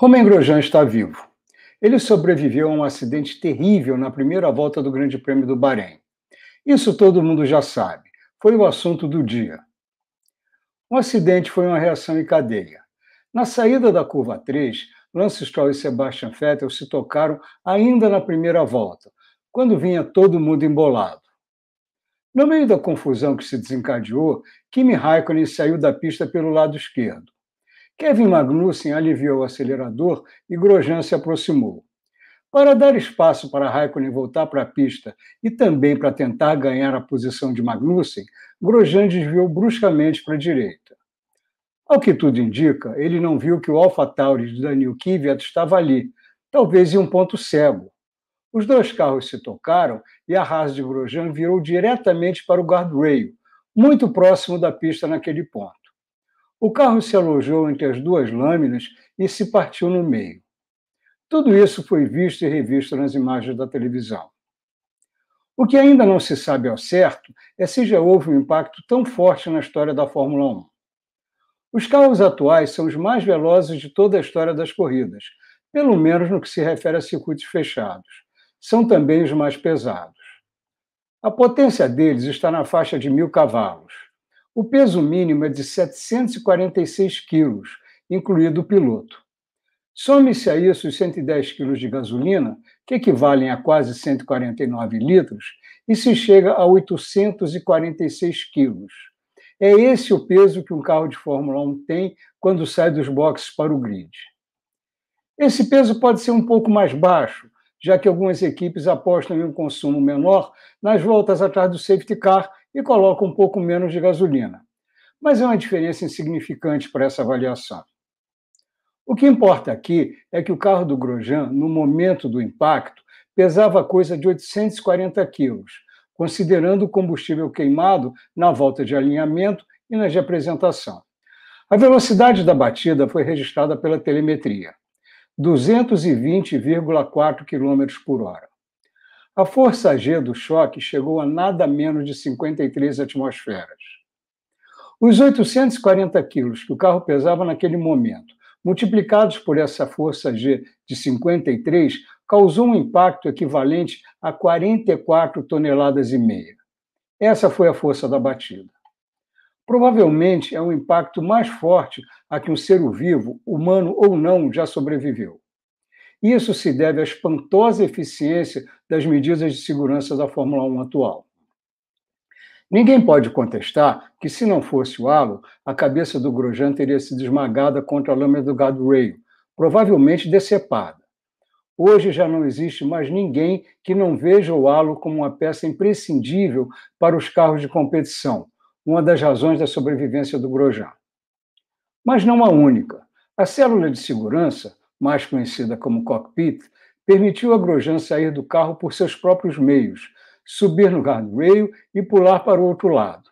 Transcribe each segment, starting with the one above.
Romain Grosjean está vivo. Ele sobreviveu a um acidente terrível na primeira volta do Grande Prêmio do Bahrein. Isso todo mundo já sabe. Foi o assunto do dia. O acidente foi uma reação em cadeia. Na saída da curva 3, Lance Stroll e Sebastian Vettel se tocaram ainda na primeira volta, quando vinha todo mundo embolado. No meio da confusão que se desencadeou, Kimi Raikkonen saiu da pista pelo lado esquerdo. Kevin Magnussen aliviou o acelerador e Grosjean se aproximou. Para dar espaço para Raikkonen voltar para a pista e também para tentar ganhar a posição de Magnussen, Grosjean desviou bruscamente para a direita. Ao que tudo indica, ele não viu que o AlphaTauri de Daniel Kvyat estava ali, talvez em um ponto cego. Os dois carros se tocaram e a Haas de Grosjean virou diretamente para o guardrail, muito próximo da pista naquele ponto. O carro se alojou entre as duas lâminas e se partiu no meio. Tudo isso foi visto e revisto nas imagens da televisão. O que ainda não se sabe ao certo é se já houve um impacto tão forte na história da Fórmula 1. Os carros atuais são os mais velozes de toda a história das corridas, pelo menos no que se refere a circuitos fechados. São também os mais pesados. A potência deles está na faixa de mil cavalos. O peso mínimo é de 746 quilos, incluído o piloto. Some-se a isso os 110 quilos de gasolina, que equivalem a quase 149 litros, e se chega a 846 quilos. É esse o peso que um carro de Fórmula 1 tem quando sai dos boxes para o grid. Esse peso pode ser um pouco mais baixo, já que algumas equipes apostam em um consumo menor nas voltas atrás do safety car e coloca um pouco menos de gasolina. Mas é uma diferença insignificante para essa avaliação. O que importa aqui é que o carro do Grosjean, no momento do impacto, pesava coisa de 840 quilos, considerando o combustível queimado na volta de alinhamento e nas de apresentação. A velocidade da batida foi registrada pela telemetria, 220,4 km por hora. A força G do choque chegou a nada menos de 53 atmosferas. Os 840 quilos que o carro pesava naquele momento, multiplicados por essa força G de 53, causou um impacto equivalente a 44 toneladas e meia. Essa foi a força da batida. Provavelmente é o um impacto mais forte a que um ser vivo, humano ou não, já sobreviveu. Isso se deve à espantosa eficiência das medidas de segurança da Fórmula 1 atual. Ninguém pode contestar que, se não fosse o halo, a cabeça do Grosjean teria sido esmagada contra a lâmina do rail, provavelmente decepada. Hoje já não existe mais ninguém que não veja o halo como uma peça imprescindível para os carros de competição, uma das razões da sobrevivência do Grosjean. Mas não a única. A célula de segurança, mais conhecida como cockpit, permitiu a Grosjean sair do carro por seus próprios meios, subir no guardrail e pular para o outro lado.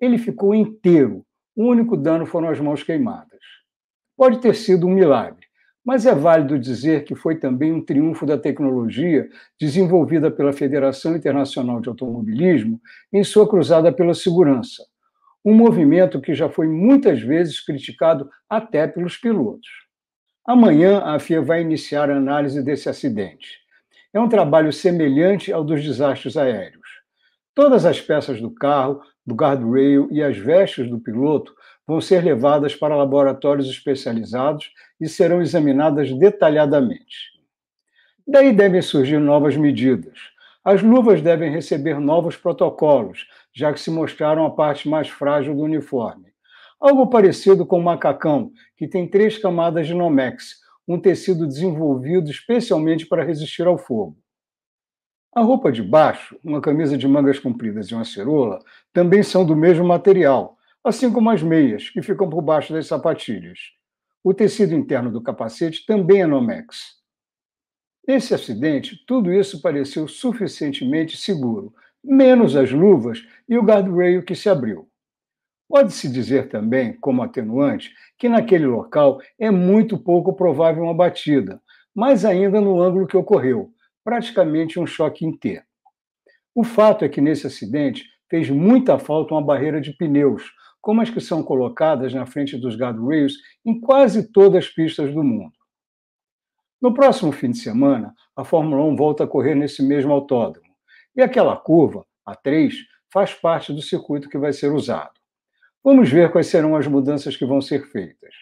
Ele ficou inteiro, o único dano foram as mãos queimadas. Pode ter sido um milagre, mas é válido dizer que foi também um triunfo da tecnologia desenvolvida pela Federação Internacional de Automobilismo em sua cruzada pela segurança, um movimento que já foi muitas vezes criticado até pelos pilotos. Amanhã, a FIA vai iniciar a análise desse acidente. É um trabalho semelhante ao dos desastres aéreos. Todas as peças do carro, do guardrail e as vestes do piloto vão ser levadas para laboratórios especializados e serão examinadas detalhadamente. Daí devem surgir novas medidas. As luvas devem receber novos protocolos, já que se mostraram a parte mais frágil do uniforme algo parecido com o macacão, que tem três camadas de nomex, um tecido desenvolvido especialmente para resistir ao fogo. A roupa de baixo, uma camisa de mangas compridas e uma cerola, também são do mesmo material, assim como as meias, que ficam por baixo das sapatilhas. O tecido interno do capacete também é nomex. Nesse acidente, tudo isso pareceu suficientemente seguro, menos as luvas e o guardrail que se abriu. Pode-se dizer também, como atenuante, que naquele local é muito pouco provável uma batida, mas ainda no ângulo que ocorreu, praticamente um choque em T. O fato é que nesse acidente fez muita falta uma barreira de pneus, como as que são colocadas na frente dos guardrails em quase todas as pistas do mundo. No próximo fim de semana, a Fórmula 1 volta a correr nesse mesmo autódromo, e aquela curva, a 3, faz parte do circuito que vai ser usado. Vamos ver quais serão as mudanças que vão ser feitas.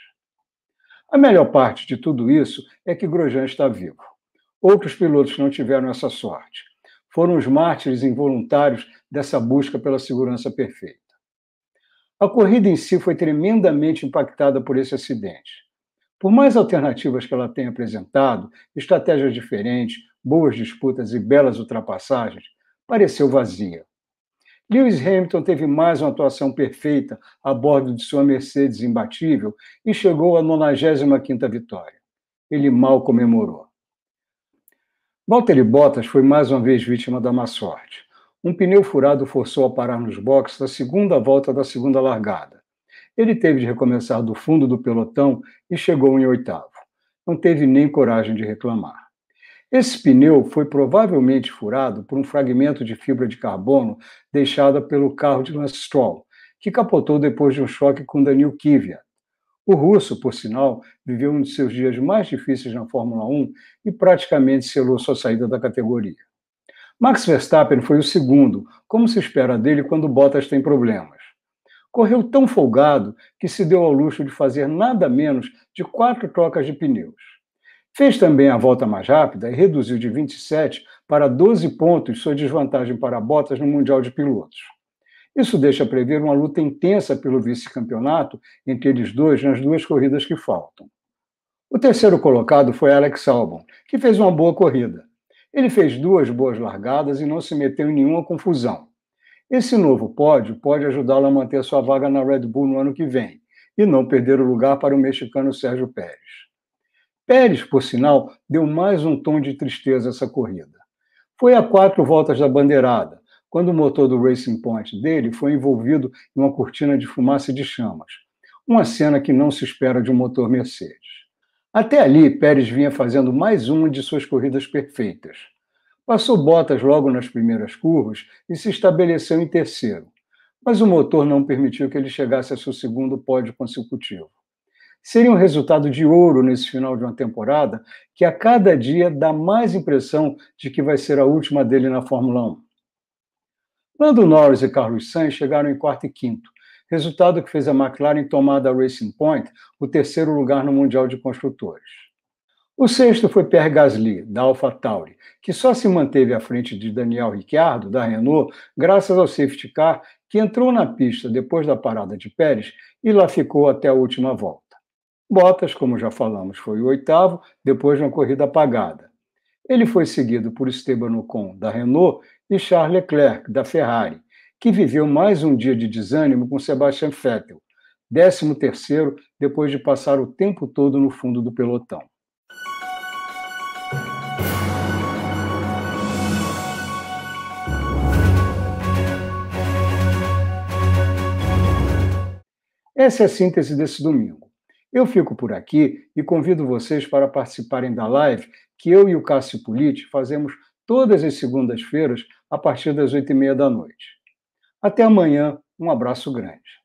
A melhor parte de tudo isso é que Grosjean está vivo. Outros pilotos não tiveram essa sorte. Foram os mártires involuntários dessa busca pela segurança perfeita. A corrida em si foi tremendamente impactada por esse acidente. Por mais alternativas que ela tenha apresentado, estratégias diferentes, boas disputas e belas ultrapassagens, pareceu vazia. Lewis Hamilton teve mais uma atuação perfeita a bordo de sua Mercedes imbatível e chegou à 95ª vitória. Ele mal comemorou. Valtteri Bottas foi mais uma vez vítima da má sorte. Um pneu furado forçou a parar nos boxes na segunda volta da segunda largada. Ele teve de recomeçar do fundo do pelotão e chegou em oitavo. Não teve nem coragem de reclamar. Esse pneu foi provavelmente furado por um fragmento de fibra de carbono deixada pelo carro de Lance Stroll, que capotou depois de um choque com Daniel Kvyat. O russo, por sinal, viveu um de seus dias mais difíceis na Fórmula 1 e praticamente selou sua saída da categoria. Max Verstappen foi o segundo, como se espera dele quando Bottas tem problemas. Correu tão folgado que se deu ao luxo de fazer nada menos de quatro trocas de pneus. Fez também a volta mais rápida e reduziu de 27 para 12 pontos sua desvantagem para Bottas no Mundial de Pilotos. Isso deixa prever uma luta intensa pelo vice-campeonato entre eles dois nas duas corridas que faltam. O terceiro colocado foi Alex Albon, que fez uma boa corrida. Ele fez duas boas largadas e não se meteu em nenhuma confusão. Esse novo pódio pode ajudá-lo a manter sua vaga na Red Bull no ano que vem e não perder o lugar para o mexicano Sérgio Pérez. Pérez, por sinal, deu mais um tom de tristeza essa corrida. Foi a quatro voltas da bandeirada, quando o motor do Racing Point dele foi envolvido em uma cortina de fumaça e de chamas. Uma cena que não se espera de um motor Mercedes. Até ali, Pérez vinha fazendo mais uma de suas corridas perfeitas. Passou Bottas logo nas primeiras curvas e se estabeleceu em terceiro, mas o motor não permitiu que ele chegasse a seu segundo pódio consecutivo seria um resultado de ouro nesse final de uma temporada que a cada dia dá mais impressão de que vai ser a última dele na Fórmula 1. Lando Norris e Carlos Sainz chegaram em quarto e quinto, resultado que fez a McLaren tomar da Racing Point o terceiro lugar no Mundial de Construtores. O sexto foi Pierre Gasly, da AlphaTauri, que só se manteve à frente de Daniel Ricciardo, da Renault, graças ao safety car que entrou na pista depois da parada de Pérez e lá ficou até a última volta. Bottas, como já falamos, foi o oitavo, depois de uma corrida apagada. Ele foi seguido por Esteban Ocon, da Renault, e Charles Leclerc, da Ferrari, que viveu mais um dia de desânimo com Sebastian Vettel, décimo terceiro, depois de passar o tempo todo no fundo do pelotão. Essa é a síntese desse domingo. Eu fico por aqui e convido vocês para participarem da live que eu e o Cássio Politi fazemos todas as segundas-feiras a partir das oito e meia da noite. Até amanhã, um abraço grande.